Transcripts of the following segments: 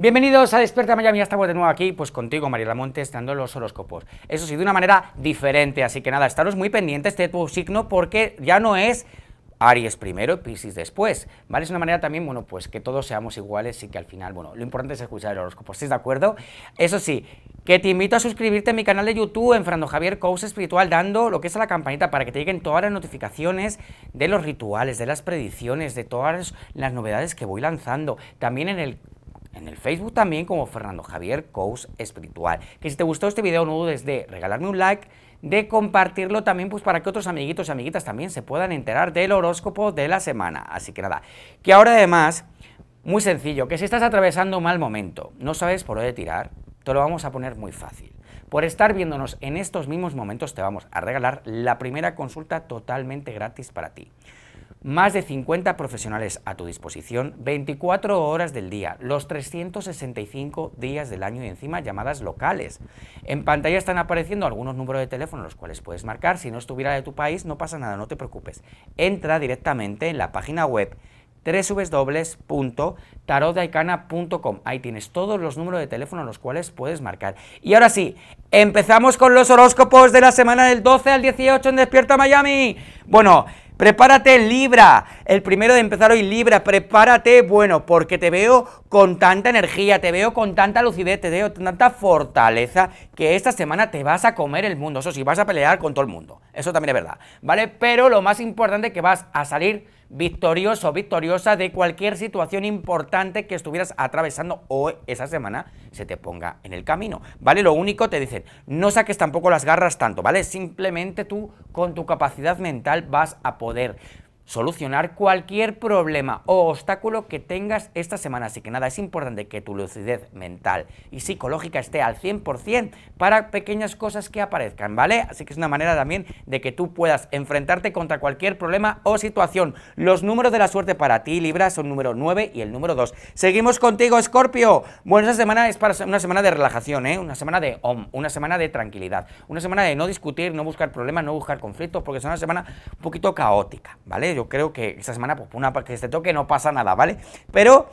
Bienvenidos a Desperta Miami, estamos de nuevo aquí, pues contigo, María Montes, dando los horóscopos. Eso sí, de una manera diferente, así que nada, estaros muy pendientes de tu signo porque ya no es Aries primero y Pisces después, ¿vale? Es una manera también, bueno, pues que todos seamos iguales y que al final, bueno, lo importante es escuchar el horóscopo, ¿estáis de acuerdo? Eso sí, que te invito a suscribirte a mi canal de YouTube en Fernando Javier Coach Espiritual, dando lo que es a la campanita para que te lleguen todas las notificaciones de los rituales, de las predicciones, de todas las novedades que voy lanzando. También en el en el Facebook también como Fernando Javier Coach Espiritual. Que si te gustó este video no dudes de regalarme un like, de compartirlo también pues para que otros amiguitos y amiguitas también se puedan enterar del horóscopo de la semana. Así que nada, que ahora además, muy sencillo, que si estás atravesando un mal momento, no sabes por dónde tirar, te lo vamos a poner muy fácil. Por estar viéndonos en estos mismos momentos te vamos a regalar la primera consulta totalmente gratis para ti más de 50 profesionales a tu disposición, 24 horas del día, los 365 días del año y encima llamadas locales. En pantalla están apareciendo algunos números de teléfono los cuales puedes marcar. Si no estuviera de tu país, no pasa nada, no te preocupes. Entra directamente en la página web www.tarotdaicana.com. Ahí tienes todos los números de teléfono los cuales puedes marcar. Y ahora sí, empezamos con los horóscopos de la semana del 12 al 18 en Despierta Miami. Bueno, Prepárate Libra, el primero de empezar hoy Libra, prepárate, bueno, porque te veo con tanta energía, te veo con tanta lucidez, te veo con tanta fortaleza, que esta semana te vas a comer el mundo, eso sí, vas a pelear con todo el mundo, eso también es verdad, ¿vale? Pero lo más importante es que vas a salir victorioso, victoriosa de cualquier situación importante que estuvieras atravesando o esa semana se te ponga en el camino, ¿vale? Lo único te dicen, no saques tampoco las garras tanto, ¿vale? Simplemente tú con tu capacidad mental vas a poder solucionar cualquier problema o obstáculo que tengas esta semana. Así que nada, es importante que tu lucidez mental y psicológica esté al 100% para pequeñas cosas que aparezcan, ¿vale? Así que es una manera también de que tú puedas enfrentarte contra cualquier problema o situación. Los números de la suerte para ti, Libra, son número 9 y el número 2. Seguimos contigo, Scorpio. Bueno, esta semana es para una semana de relajación, ¿eh? Una semana de una semana de tranquilidad, una semana de no discutir, no buscar problemas, no buscar conflictos, porque es una semana un poquito caótica, ¿vale? Yo creo que esta semana, pues, una parte de este toque no pasa nada, ¿vale? Pero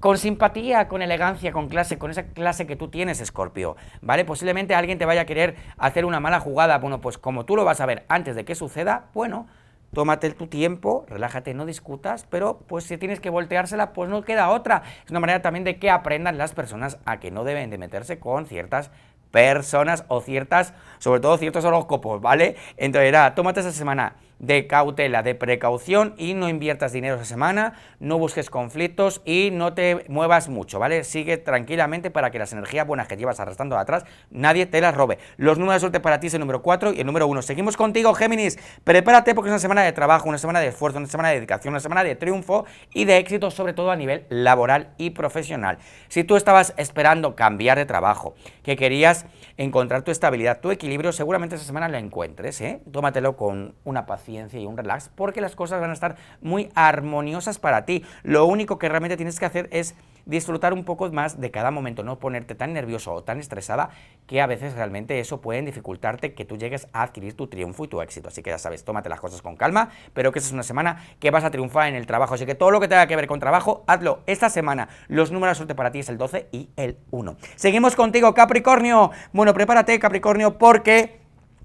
con simpatía, con elegancia, con clase, con esa clase que tú tienes, Scorpio, ¿vale? Posiblemente alguien te vaya a querer hacer una mala jugada, bueno, pues como tú lo vas a ver antes de que suceda, bueno, tómate tu tiempo, relájate, no discutas, pero pues si tienes que volteársela, pues no queda otra. Es una manera también de que aprendan las personas a que no deben de meterse con ciertas personas o ciertas, sobre todo ciertos horóscopos, ¿vale? Entonces, tómate esa semana de cautela, de precaución y no inviertas dinero esa semana, no busques conflictos y no te muevas mucho, ¿vale? Sigue tranquilamente para que las energías buenas que llevas arrastrando atrás, nadie te las robe. Los números de suerte para ti es el número 4 y el número 1. Seguimos contigo, Géminis. Prepárate porque es una semana de trabajo, una semana de esfuerzo, una semana de dedicación, una semana de triunfo y de éxito, sobre todo a nivel laboral y profesional. Si tú estabas esperando cambiar de trabajo, que querías encontrar tu estabilidad, tu equilibrio, seguramente esa semana la encuentres, ¿eh? Tómatelo con una paciencia y un relax porque las cosas van a estar muy armoniosas para ti. Lo único que realmente tienes que hacer es disfrutar un poco más de cada momento, no ponerte tan nervioso o tan estresada que a veces realmente eso puede dificultarte que tú llegues a adquirir tu triunfo y tu éxito. Así que ya sabes, tómate las cosas con calma, pero que esta es una semana que vas a triunfar en el trabajo. Así que todo lo que tenga que ver con trabajo, hazlo esta semana. Los números de suerte para ti es el 12 y el 1. Seguimos contigo, Capricornio. Bueno, prepárate, Capricornio, porque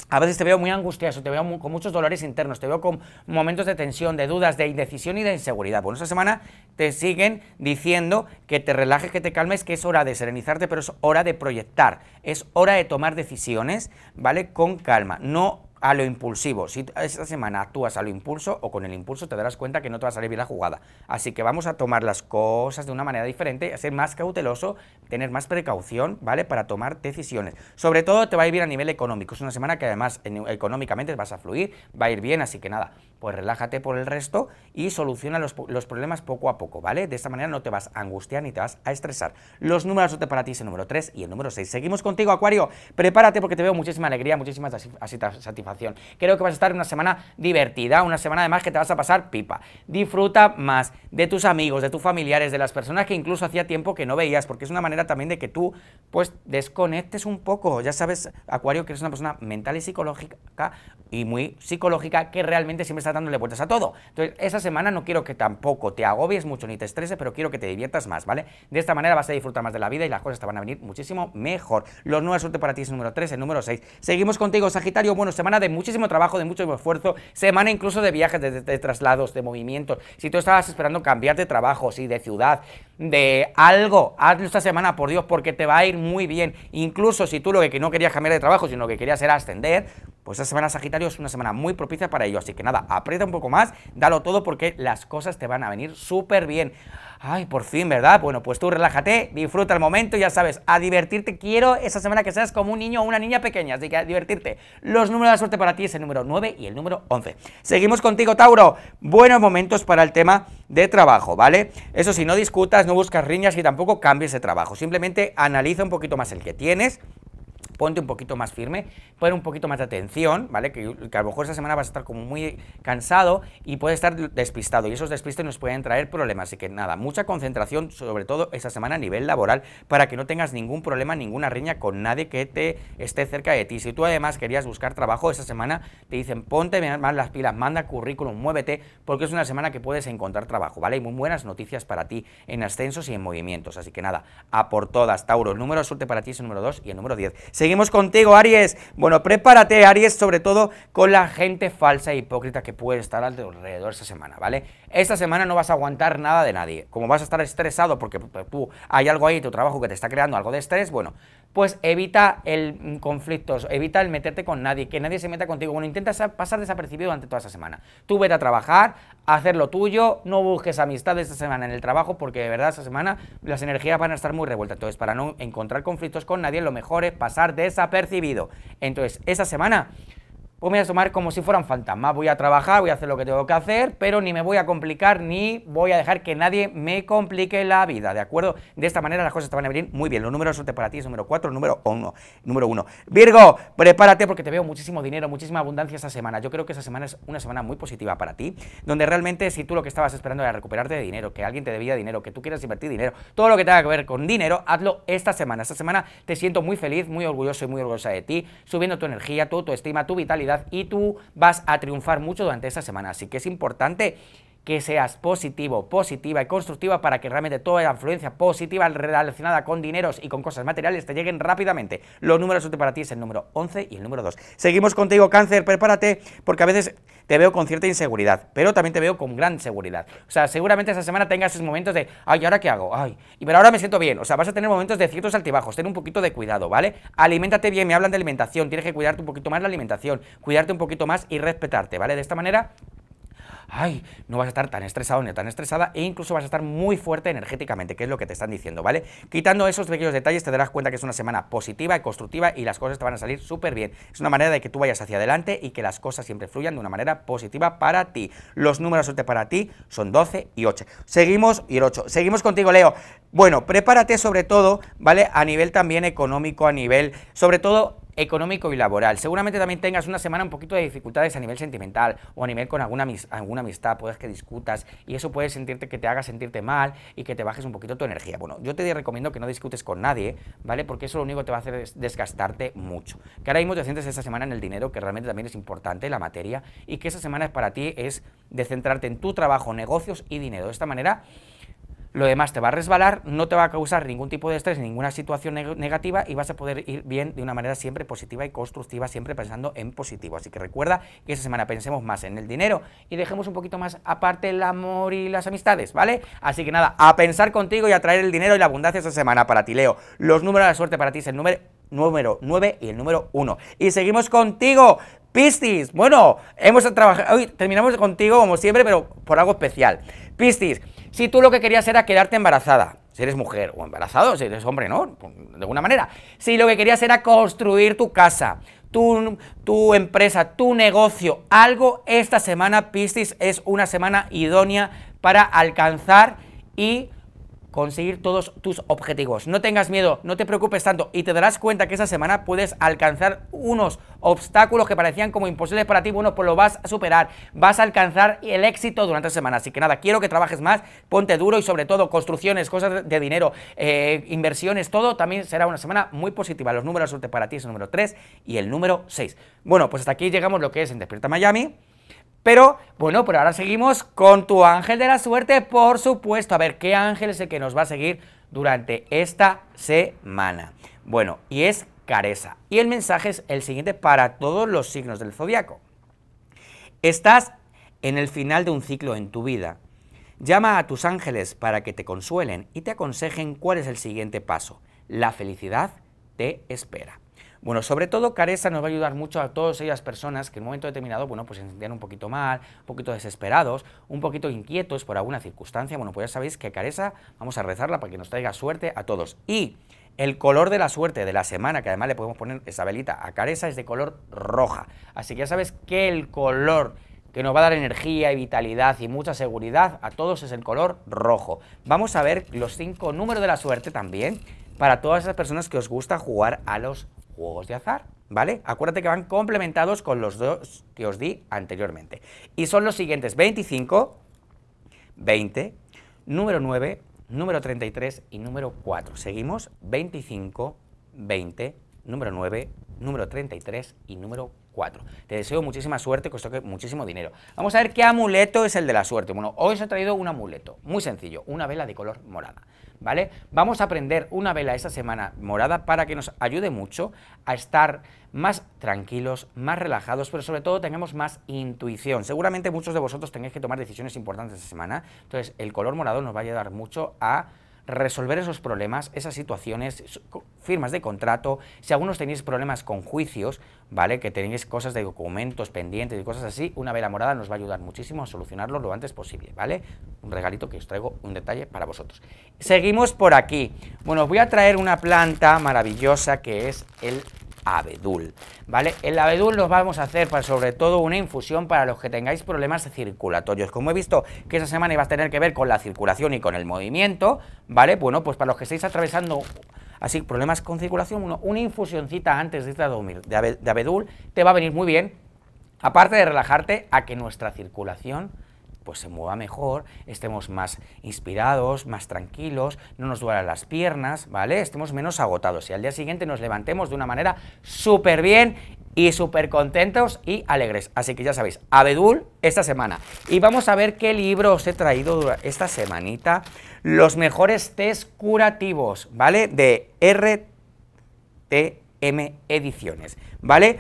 a veces te veo muy angustiado, te veo con muchos dolores internos, te veo con momentos de tensión, de dudas, de indecisión y de inseguridad. Bueno, esta semana te siguen diciendo que te relajes, que te calmes, que es hora de serenizarte, pero es hora de proyectar, es hora de tomar decisiones, ¿vale? Con calma, no a lo impulsivo. Si esta semana actúas a lo impulso o con el impulso te darás cuenta que no te va a salir bien la jugada. Así que vamos a tomar las cosas de una manera diferente, a ser más cauteloso, tener más precaución, ¿vale? Para tomar decisiones. Sobre todo te va a ir bien a nivel económico. Es una semana que además económicamente vas a fluir, va a ir bien, así que nada, pues relájate por el resto y soluciona los, problemas poco a poco, ¿vale? De esta manera no te vas a angustiar ni te vas a estresar. Los números para ti es el número 3 y el número 6. Seguimos contigo, Acuario. Prepárate porque te veo muchísima alegría, muchísimas satisfacciones. Creo que vas a estar una semana divertida, una semana además que te vas a pasar pipa. Disfruta más de tus amigos, de tus familiares, de las personas que incluso hacía tiempo que no veías, porque es una manera también de que tú pues desconectes un poco. Ya sabes, Acuario, que eres una persona mental y psicológica y muy psicológica que realmente siempre está dándole vueltas a todo. Entonces, esa semana no quiero que tampoco te agobies mucho ni te estreses, pero quiero que te diviertas más, ¿vale? De esta manera vas a disfrutar más de la vida y las cosas te van a venir muchísimo mejor. Los nuevos suerte para ti es el número 3, el número 6. Seguimos contigo, Sagitario. Bueno, semana de muchísimo trabajo, de mucho esfuerzo, semana incluso de viajes, de, traslados, de movimientos. Si tú estabas esperando cambiar de trabajo, sí, de ciudad, de algo, hazlo esta semana, por Dios, porque te va a ir muy bien. Incluso si tú lo que no querías cambiar de trabajo, sino que querías era ascender, pues esta semana Sagitario es una semana muy propicia para ello, así que nada, aprieta un poco más, dalo todo porque las cosas te van a venir súper bien. Ay, por fin, ¿verdad? Bueno, pues tú relájate, disfruta el momento, ya sabes, a divertirte. Quiero esa semana que seas como un niño o una niña pequeña, así que a divertirte. Los números de la suerte para ti es el número 9 y el número 11. Seguimos contigo, Tauro. Buenos momentos para el tema de trabajo, ¿vale? Eso sí, no discutas, no buscas riñas y tampoco cambies de trabajo. Simplemente analiza un poquito más el que tienes ponte un poquito más firme, pon un poquito más de atención, ¿vale? Que, a lo mejor esa semana vas a estar como muy cansado y puedes estar despistado y esos despistes nos pueden traer problemas. Así que nada, mucha concentración, sobre todo esa semana a nivel laboral, para que no tengas ningún problema, ninguna riña con nadie que te esté cerca de ti. Si tú además querías buscar trabajo esa semana, te dicen ponte más las pilas, manda currículum, muévete, porque es una semana que puedes encontrar trabajo, ¿vale? Y muy buenas noticias para ti en ascensos y en movimientos. Así que nada, a por todas, Tauro. El número suerte para ti es el número 2 y el número 10 contigo, Aries. Bueno, prepárate, Aries, sobre todo con la gente falsa e hipócrita que puede estar alrededor esa semana, ¿vale? Esta semana no vas a aguantar nada de nadie. Como vas a estar estresado porque pues, hay algo ahí, tu trabajo que te está creando algo de estrés, bueno, pues evita el mm, conflictos, evita el meterte con nadie, que nadie se meta contigo. Bueno, intenta pasar desapercibido durante toda esa semana. Tú vete a trabajar, hacer lo tuyo, no busques amistad esta semana en el trabajo porque de verdad esta semana las energías van a estar muy revueltas. Entonces, para no encontrar conflictos con nadie, lo mejor es pasar desapercibido. Entonces, esa semana pues voy a tomar como si fueran fantasmas. Voy a trabajar, voy a hacer lo que tengo que hacer, pero ni me voy a complicar ni voy a dejar que nadie me complique la vida, ¿de acuerdo? De esta manera las cosas te van a venir muy bien. Los números suerte para ti, es número 4, número 1. Número 1. Virgo, prepárate porque te veo muchísimo dinero, muchísima abundancia esta semana. Yo creo que esa semana es una semana muy positiva para ti, donde realmente si tú lo que estabas esperando era recuperarte de dinero, que alguien te debía dinero, que tú quieras invertir dinero, todo lo que tenga que ver con dinero, hazlo esta semana. Esta semana te siento muy feliz, muy orgulloso y muy orgullosa de ti, subiendo tu energía, tu autoestima, tu vitalidad y tú vas a triunfar mucho durante esta semana. Así que es importante que seas positivo, positiva y constructiva para que realmente toda la influencia positiva relacionada con dineros y con cosas materiales te lleguen rápidamente. Los números para ti es el número 11 y el número 2. Seguimos contigo, cáncer, prepárate, porque a veces te veo con cierta inseguridad, pero también te veo con gran seguridad. O sea, seguramente esa semana tengas esos momentos de, ay, ¿y ahora qué hago? Ay, y pero ahora me siento bien. O sea, vas a tener momentos de ciertos altibajos, ten un poquito de cuidado, ¿vale? Aliméntate bien, me hablan de alimentación, tienes que cuidarte un poquito más la alimentación, cuidarte un poquito más y respetarte, ¿vale? De esta manera ay, no vas a estar tan estresado ni tan estresada e incluso vas a estar muy fuerte energéticamente, que es lo que te están diciendo, ¿vale? Quitando esos pequeños detalles te darás cuenta que es una semana positiva y constructiva y las cosas te van a salir súper bien. Es una manera de que tú vayas hacia adelante y que las cosas siempre fluyan de una manera positiva para ti. Los números suerte para ti son 12 y 8. Seguimos y el 8. Seguimos contigo, Leo. Bueno, prepárate sobre todo, ¿vale? A nivel también económico, a nivel, sobre todo económico y laboral. Seguramente también tengas una semana un poquito de dificultades a nivel sentimental o a nivel con alguna, alguna amistad, puedes que discutas y eso puede sentirte que te haga sentirte mal y que te bajes un poquito tu energía. Bueno, yo te recomiendo que no discutes con nadie, ¿vale? Porque eso lo único que te va a hacer es desgastarte mucho. Que ahora mismo te sientes esta semana en el dinero, que realmente también es importante, la materia, y que esa semana para ti es de centrarte en tu trabajo, negocios y dinero. De esta manera lo demás te va a resbalar, no te va a causar ningún tipo de estrés, ninguna situación negativa y vas a poder ir bien de una manera siempre positiva y constructiva, siempre pensando en positivo. Así que recuerda que esta semana pensemos más en el dinero y dejemos un poquito más aparte el amor y las amistades, ¿vale? Así que nada, a pensar contigo y a traer el dinero y la abundancia esta semana para ti, Leo. Los números de la suerte para ti es el número 9 y el número 1. Y seguimos contigo, Pistis. Bueno, hemos trabajado, terminamos contigo como siempre, pero por algo especial. Pistis, si tú lo que querías era quedarte embarazada, si eres mujer o embarazado, si eres hombre, ¿no? Pues, de alguna manera. Si lo que querías era construir tu casa, tu, tu empresa, tu negocio, algo, esta semana Piscis es una semana idónea para alcanzar y conseguir todos tus objetivos. No tengas miedo, no te preocupes tanto y te darás cuenta que esa semana puedes alcanzar unos obstáculos que parecían como imposibles para ti. Bueno, pues lo vas a superar, vas a alcanzar el éxito durante la semana. Así que nada, quiero que trabajes más, ponte duro y sobre todo construcciones, cosas de dinero, eh, inversiones, todo también será una semana muy positiva. Los números suerte para ti es el número 3 y el número 6. Bueno, pues hasta aquí llegamos lo que es en Despierta Miami. Pero bueno, por ahora seguimos con tu ángel de la suerte, por supuesto. A ver, ¿qué ángel es el que nos va a seguir durante esta semana? Bueno, y es Careza. Y el mensaje es el siguiente para todos los signos del zodiaco. Estás en el final de un ciclo en tu vida. Llama a tus ángeles para que te consuelen y te aconsejen cuál es el siguiente paso. La felicidad te espera. Bueno, sobre todo Caresa nos va a ayudar mucho a todas ellas personas que en un momento determinado, bueno, pues se sentían un poquito mal, un poquito desesperados, un poquito inquietos por alguna circunstancia. Bueno, pues ya sabéis que Caresa, vamos a rezarla para que nos traiga suerte a todos. Y el color de la suerte de la semana, que además le podemos poner esa velita a Caresa, es de color roja. Así que ya sabes que el color que nos va a dar energía y vitalidad y mucha seguridad a todos es el color rojo. Vamos a ver los cinco números de la suerte también para todas esas personas que os gusta jugar a los juegos de azar, ¿vale? Acuérdate que van complementados con los dos que os di anteriormente. Y son los siguientes 25, 20, número 9, número 33 y número 4. Seguimos, 25, 20, número 9, número 33 y número 4. Te deseo muchísima suerte, que muchísimo dinero. Vamos a ver qué amuleto es el de la suerte. Bueno, hoy os he traído un amuleto, muy sencillo, una vela de color morada. ¿vale? Vamos a aprender una vela esta semana morada para que nos ayude mucho a estar más tranquilos, más relajados, pero sobre todo tengamos más intuición. Seguramente muchos de vosotros tenéis que tomar decisiones importantes esta semana, entonces el color morado nos va a ayudar mucho a resolver esos problemas, esas situaciones, firmas de contrato, si algunos tenéis problemas con juicios, ¿vale? Que tenéis cosas de documentos pendientes y cosas así, una vela morada nos va a ayudar muchísimo a solucionarlo lo antes posible, ¿vale? Un regalito que os traigo, un detalle para vosotros. Seguimos por aquí. Bueno, os voy a traer una planta maravillosa que es el abedul, ¿vale? El abedul nos vamos a hacer para, sobre todo una infusión para los que tengáis problemas circulatorios. Como he visto que esa semana iba a tener que ver con la circulación y con el movimiento, ¿vale? Bueno, pues para los que estáis atravesando así problemas con circulación, una infusioncita antes de esta de abedul te va a venir muy bien, aparte de relajarte a que nuestra circulación pues se mueva mejor, estemos más inspirados, más tranquilos, no nos duelen las piernas, ¿vale? Estemos menos agotados y al día siguiente nos levantemos de una manera súper bien y súper contentos y alegres. Así que ya sabéis, Abedul esta semana. Y vamos a ver qué libro os he traído esta semanita. Los mejores test curativos, ¿vale? De RTM Ediciones, ¿vale?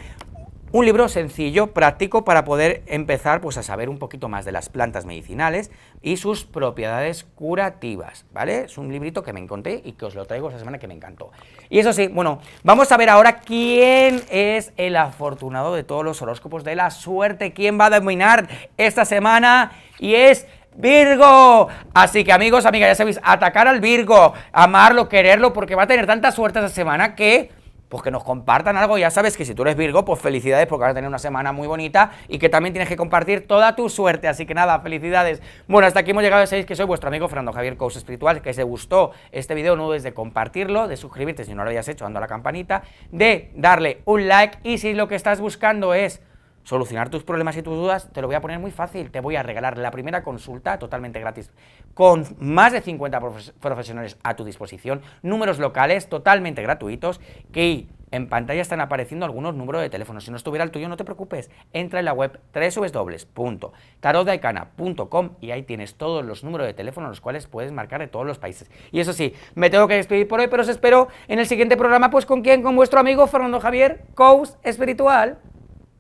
Un libro sencillo, práctico, para poder empezar pues, a saber un poquito más de las plantas medicinales y sus propiedades curativas, ¿vale? Es un librito que me encontré y que os lo traigo esta semana que me encantó. Y eso sí, bueno, vamos a ver ahora quién es el afortunado de todos los horóscopos de la suerte, quién va a dominar esta semana y es Virgo. Así que amigos, amigas, ya sabéis, atacar al Virgo, amarlo, quererlo, porque va a tener tanta suerte esta semana que pues que nos compartan algo. Ya sabes que si tú eres Virgo, pues felicidades porque vas a tener una semana muy bonita y que también tienes que compartir toda tu suerte. Así que nada, felicidades. Bueno, hasta aquí hemos llegado y sabéis que soy vuestro amigo Fernando Javier Coach Espiritual, que se gustó este video, no dudes de compartirlo, de suscribirte si no lo hayas hecho, dando a la campanita, de darle un like y si lo que estás buscando es Solucionar tus problemas y tus dudas te lo voy a poner muy fácil. Te voy a regalar la primera consulta totalmente gratis con más de 50 profesionales a tu disposición, números locales totalmente gratuitos que en pantalla están apareciendo algunos números de teléfono. Si no estuviera el tuyo, no te preocupes. Entra en la web www.tarotdaicana.com y ahí tienes todos los números de teléfono los cuales puedes marcar de todos los países. Y eso sí, me tengo que despedir por hoy, pero os espero en el siguiente programa, pues con quién, con vuestro amigo Fernando Javier, coach espiritual.